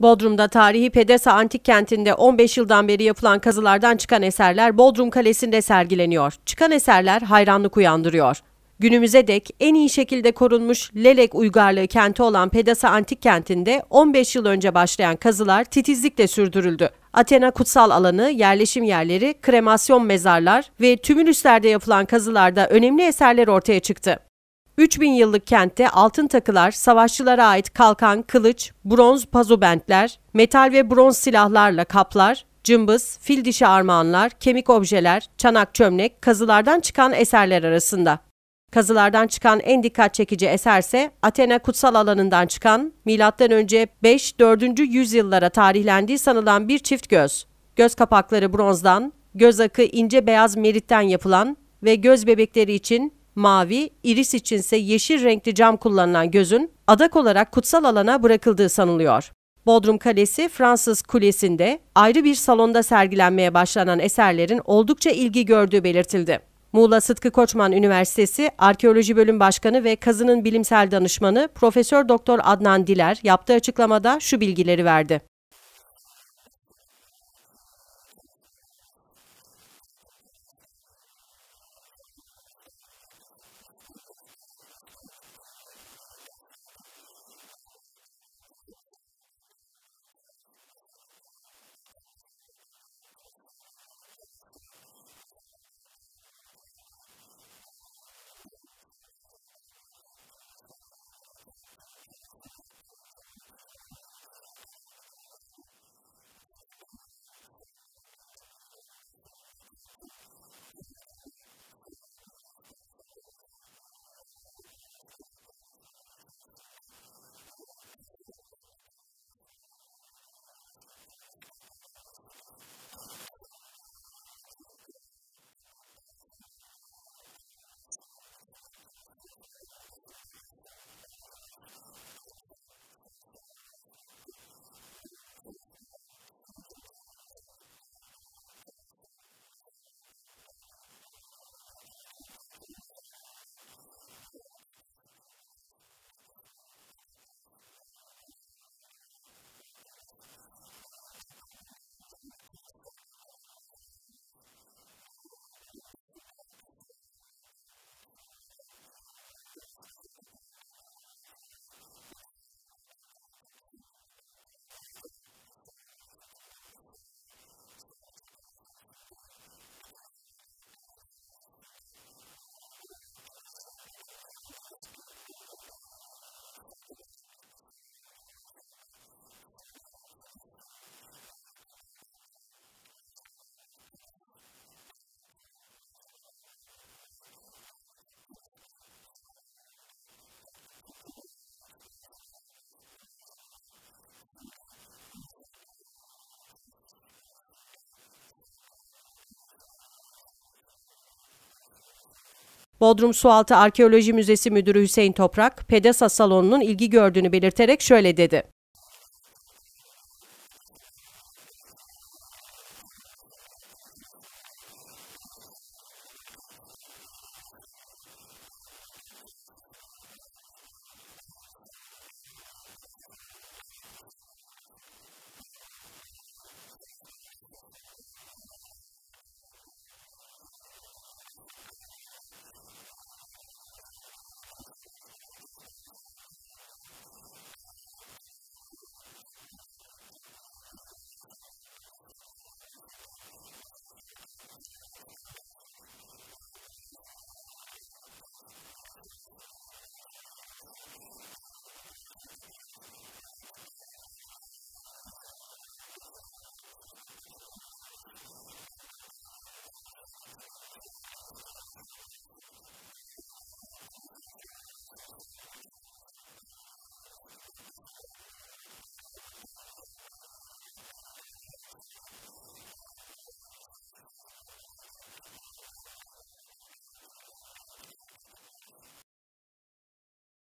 Bodrum'da tarihi Pedesa Antik Kenti'nde 15 yıldan beri yapılan kazılardan çıkan eserler Bodrum Kalesi'nde sergileniyor. Çıkan eserler hayranlık uyandırıyor. Günümüze dek en iyi şekilde korunmuş Lelek uygarlığı kenti olan Pedasa Antik Kenti'nde 15 yıl önce başlayan kazılar titizlikle sürdürüldü. Athena kutsal alanı, yerleşim yerleri, kremasyon mezarlar ve tümülüslerde yapılan kazılarda önemli eserler ortaya çıktı. 3000 yıllık kentte altın takılar, savaşçılara ait kalkan, kılıç, bronz pazobentler, metal ve bronz silahlarla kaplar, cımbız, fil dişi armağanlar, kemik objeler, çanak çömlek kazılardan çıkan eserler arasında. Kazılardan çıkan en dikkat çekici eserse Athena kutsal alanından çıkan M.Ö. 5-4. yüzyıllara tarihlendiği sanılan bir çift göz. Göz kapakları bronzdan, göz akı ince beyaz meritten yapılan ve göz bebekleri için mavi, iris içinse yeşil renkli cam kullanılan gözün adak olarak kutsal alana bırakıldığı sanılıyor. Bodrum Kalesi Fransız Kulesi'nde ayrı bir salonda sergilenmeye başlanan eserlerin oldukça ilgi gördüğü belirtildi. Muğla Sıtkı Koçman Üniversitesi Arkeoloji Bölüm Başkanı ve kazının bilimsel danışmanı Profesör Doktor Adnan Diler yaptığı açıklamada şu bilgileri verdi. Bodrum Sualtı Arkeoloji Müzesi Müdürü Hüseyin Toprak, PEDESA salonunun ilgi gördüğünü belirterek şöyle dedi.